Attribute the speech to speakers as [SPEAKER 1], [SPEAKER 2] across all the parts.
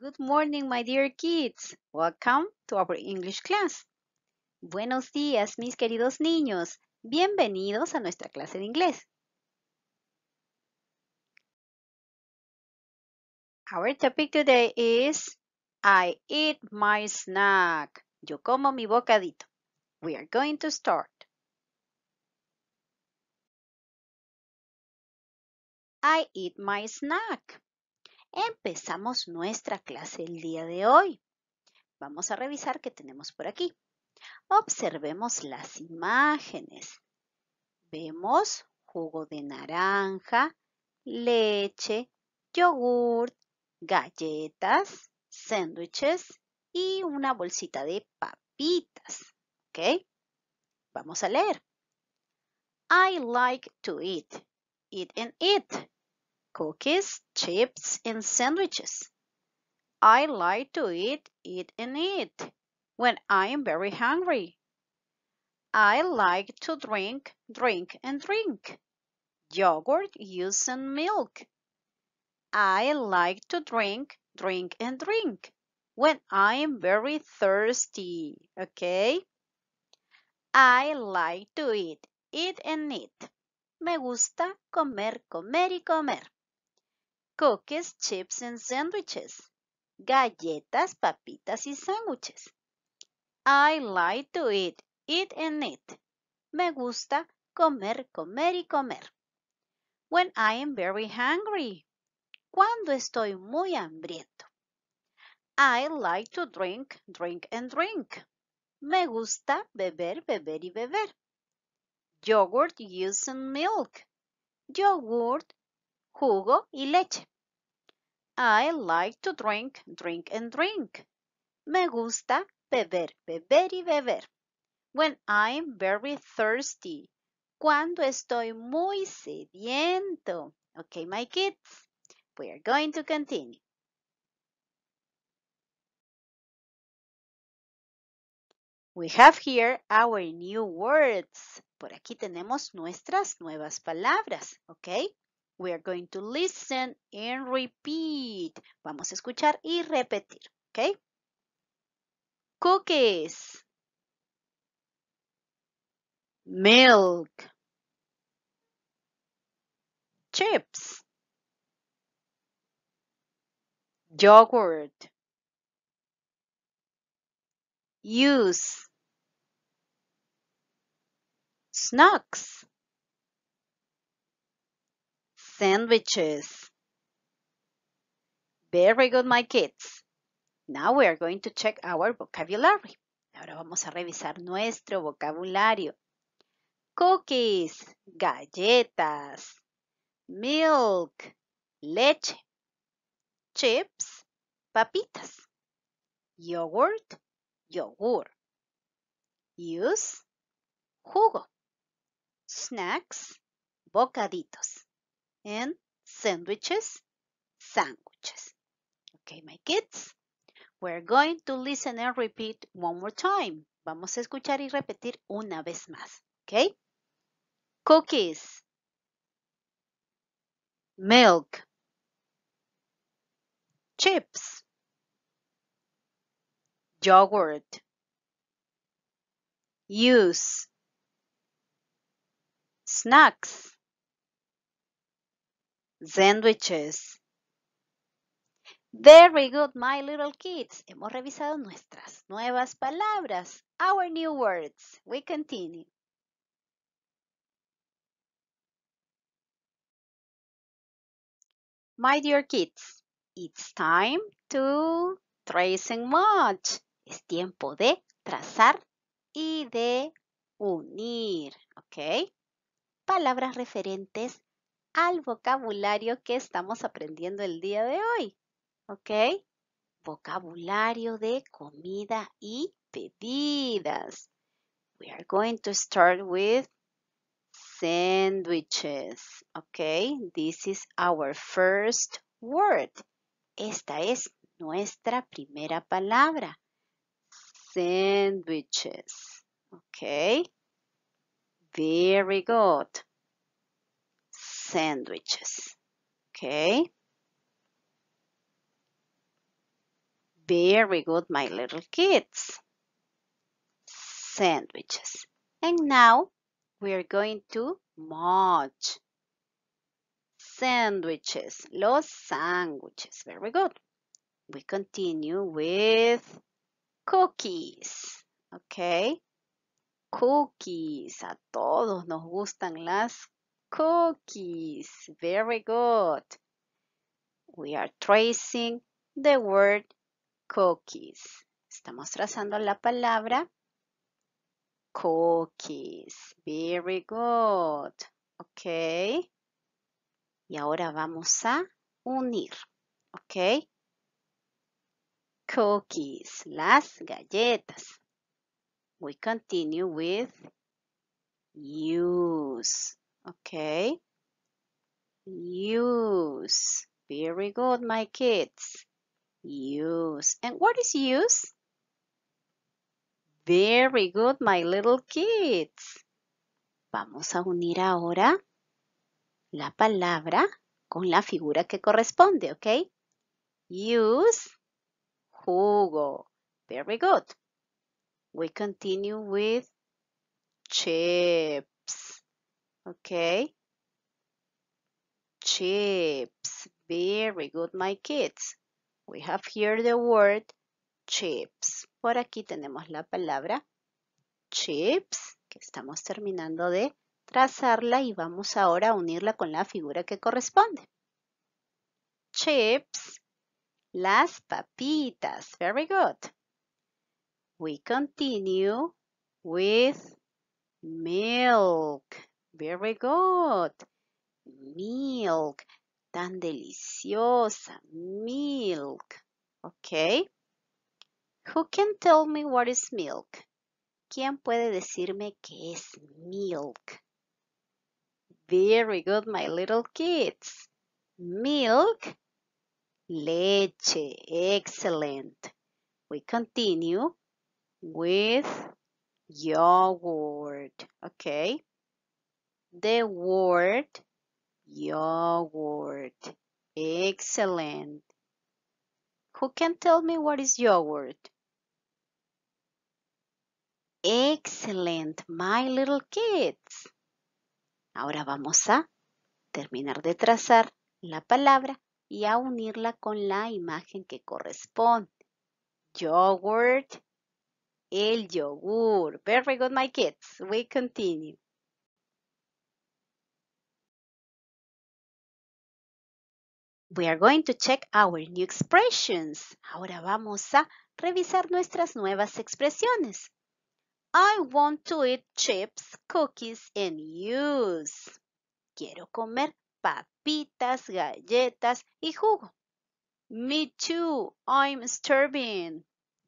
[SPEAKER 1] Good morning, my dear kids. Welcome to our English class. Buenos días, mis queridos niños. Bienvenidos a nuestra clase de inglés. Our topic today is I eat my snack. Yo como mi bocadito. We are going to start. I eat my snack empezamos nuestra clase el día de hoy. Vamos a revisar qué tenemos por aquí. Observemos las imágenes. Vemos jugo de naranja, leche, yogurt, galletas, sándwiches y una bolsita de papitas. ¿Ok? Vamos a leer. I like to eat. Eat and eat. cookies, chips, and sandwiches. I like to eat, eat, and eat when I am very hungry. I like to drink, drink, and drink yogurt, juice, and milk. I like to drink, drink, and drink when I am very thirsty, okay? I like to eat, eat and eat. Me gusta comer, comer y comer cookies, chips and sandwiches, galletas, papitas y sándwiches. I like to eat, eat and eat. Me gusta comer, comer y comer. When I am very hungry. Cuando estoy muy hambriento. I like to drink, drink and drink. Me gusta beber, beber y beber. Yogurt, juice and milk. Yogurt, jugo y leche. I like to drink, drink and drink. Me gusta beber, beber y beber. When I'm very thirsty. Cuando estoy muy sediento. Ok, my kids, we are going to continue. We have here our new words. Por aquí tenemos nuestras nuevas palabras, ¿ok? We are going to listen and repeat. Vamos a escuchar y repetir, ¿ok? Cookies. Milk. Chips. Yogurt. Use. Snacks. sandwiches. Very good, my kids. Now we are going to check our vocabulary. Ahora vamos a revisar nuestro vocabulario. Cookies, galletas, milk, leche, chips, papitas, yogurt, yogur, use, jugo, snacks, bocaditos. and sandwiches, sandwiches. Okay, my kids, we're going to listen and repeat one more time. Vamos a escuchar y repetir una vez más, okay? Cookies, milk, chips, yogurt, use, snacks, Sandwiches. Very good, my little kids. Hemos revisado nuestras nuevas palabras. Our new words. We continue. My dear kids, it's time to trace and match. Es tiempo de trazar y de unir, ¿ok? Palabras referentes al vocabulario que estamos aprendiendo el día de hoy. ¿Ok? Vocabulario de comida y bebidas. We are going to start with sandwiches. ¿Ok? this is our first word. Esta es nuestra primera palabra. Sandwiches. ¿Ok? very good. sandwiches. Okay. Very good, my little kids. Sandwiches. And now we are going to match sandwiches, los sándwiches. Very good. We continue with cookies. Okay. Cookies. A todos nos gustan las cookies. Very good. We are tracing the word cookies. Estamos trazando la palabra cookies. Very good. Ok. Y ahora vamos a unir. Ok. Cookies, las galletas. We continue with use. Okay. Use. Very good, my kids. Use. And what is use? Very good, my little kids. Vamos a unir ahora la palabra con la figura que corresponde, ¿ok? Use, jugo. Very good. We continue with chip. Okay. Chips. Very good, my kids. We have here the word chips. Por aquí tenemos la palabra chips, que estamos terminando de trazarla y vamos ahora a unirla con la figura que corresponde. Chips, las papitas. Very good. We continue with milk. Very good. Milk. Tan deliciosa. Milk. Okay. Who can tell me what is milk? ¿Quién puede decirme qué es milk? Very good, my little kids. Milk, leche. Excellent. We continue with yogurt. Okay. the word yogurt. Excellent. Who can tell me what is yogurt? Excellent, my little kids. Ahora vamos a terminar de trazar la palabra y a unirla con la imagen que corresponde. Yogurt, el yogur. Very good, my kids. We continue. We are going to check our new expressions. Ahora vamos a revisar nuestras nuevas expresiones. I want to eat chips, cookies and juice. Quiero comer papitas, galletas y jugo. Me too, I'm starving.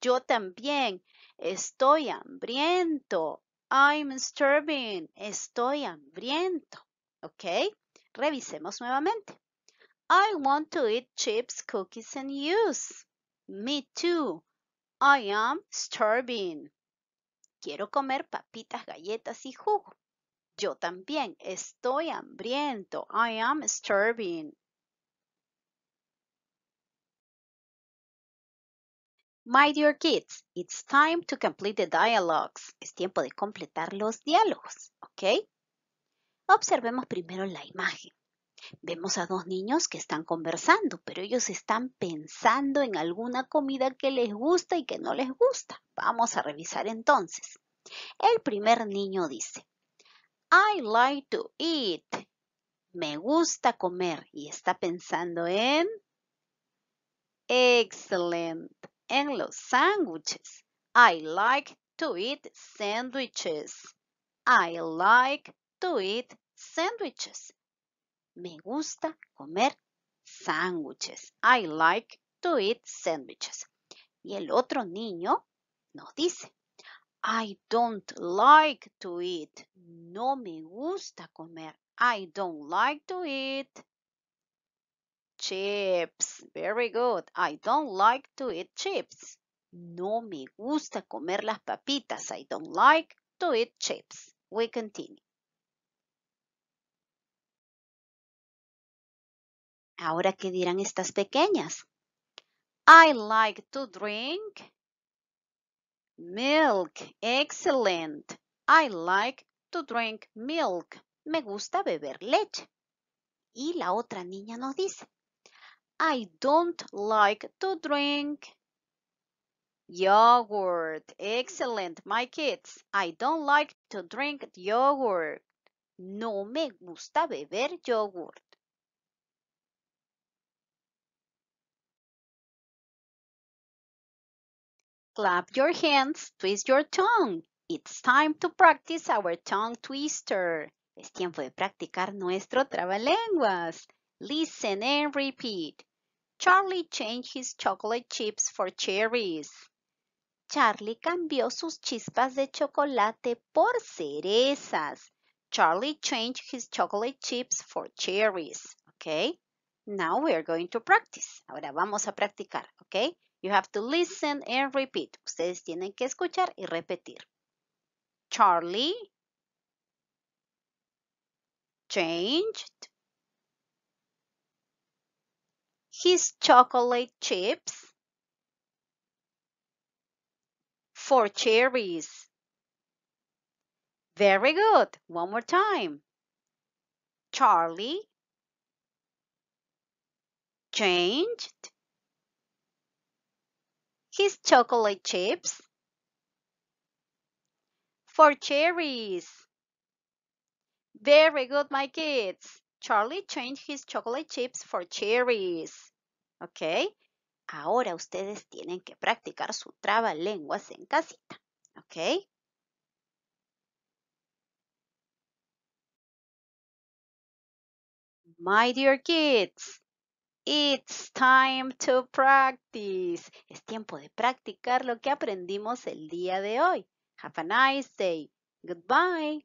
[SPEAKER 1] Yo también, estoy hambriento. I'm starving, estoy hambriento. ¿Ok? Revisemos nuevamente. I want to eat chips, cookies, and juice. Me too. I am starving. Quiero comer papitas, galletas y jugo. Yo también estoy hambriento. I am starving. My dear kids, it's time to complete the dialogues. Es tiempo de completar los diálogos, ¿ok? Observemos primero la imagen. Vemos a dos niños que están conversando, pero ellos están pensando en alguna comida que les gusta y que no les gusta. Vamos a revisar entonces. El primer niño dice, I like to eat. Me gusta comer y está pensando en... Excellent. En los sándwiches. I like to eat sandwiches. I like to eat sandwiches. Me gusta comer sándwiches. I like to eat sandwiches. Y el otro niño nos dice, I don't like to eat. No me gusta comer. I don't like to eat chips. Very good. I don't like to eat chips. No me gusta comer las papitas. I don't like to eat chips. We continue. Ahora, ¿qué dirán estas pequeñas? I like to drink milk. Excellent. I like to drink milk. Me gusta beber leche. Y la otra niña nos dice, I don't like to drink yogurt. Excellent, my kids. I don't like to drink yogurt. No me gusta beber yogurt. Clap your hands, twist your tongue. It's time to practice our tongue twister. Es tiempo de practicar nuestro trabalenguas. Listen and repeat. Charlie changed his chocolate chips for cherries. Charlie cambió sus chispas de chocolate por cerezas. Charlie changed his chocolate chips for cherries. Okay? Now we are going to practice. Ahora vamos a practicar, ¿ok? You have to listen and repeat. Ustedes tienen que escuchar y repetir. Charlie changed his chocolate chips for cherries. Very good. One more time. Charlie changed his chocolate chips for cherries. Very good, my kids. Charlie changed his chocolate chips for cherries. Okay. Ahora ustedes tienen que practicar su trabalenguas en casita. Okay. My dear kids, it's time to practice. Es tiempo de practicar lo que aprendimos el día de hoy. Have a nice day. Goodbye.